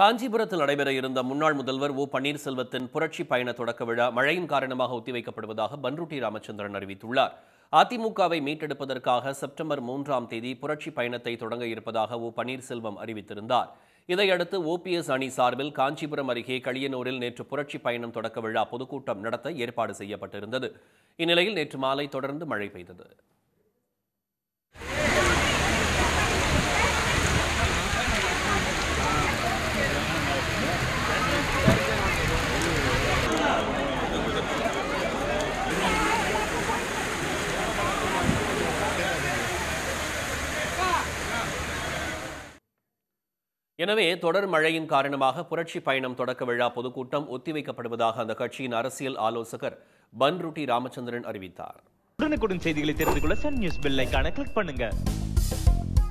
காஞ்சிபுரத்தில் நடைபெற இருந்த முன்னாள் முதல்வர் ஓ பன்னீர்செல்வத்தின் புரட்சி பயண தொடக்க விழா மழையின் காரணமாக ஒத்திவைக்கப்படுவதாக பன்ருட்டி ராமச்சந்திரன் அறிவித்துள்ளார் அதிமுகவை மீட்டெடுப்பதற்காக செப்டம்பர் மூன்றாம் தேதி புரட்சி பயணத்தை தொடங்க இருப்பதாக ஓ பன்னீர்செல்வம் அறிவித்திருந்தார் இதையடுத்து ஓபிஎஸ் அணி சார்பில் காஞ்சிபுரம் அருகே களியனூரில் நேற்று புரட்சி பயணம் தொடக்க விழா பொதுக்கூட்டம் நடத்த ஏற்பாடு செய்யப்பட்டிருந்தது இந்நிலையில் நேற்று மாலை தொடர்ந்து மழை பெய்தது எனவே தொடர் மழையின் காரணமாக புரட்சி பயணம் தொடக்க விழா பொதுக்கூட்டம் ஒத்திவைக்கப்படுவதாக அந்த கட்சியின் அரசியல் ஆலோசகர் பன்ருட்டி ராமச்சந்திரன் அறிவித்தார் உடனுக்குடன் செய்திகளை தெரிந்து கொள்ள சன் நியூஸ் பில்லைக்கான கிளிக் பண்ணுங்க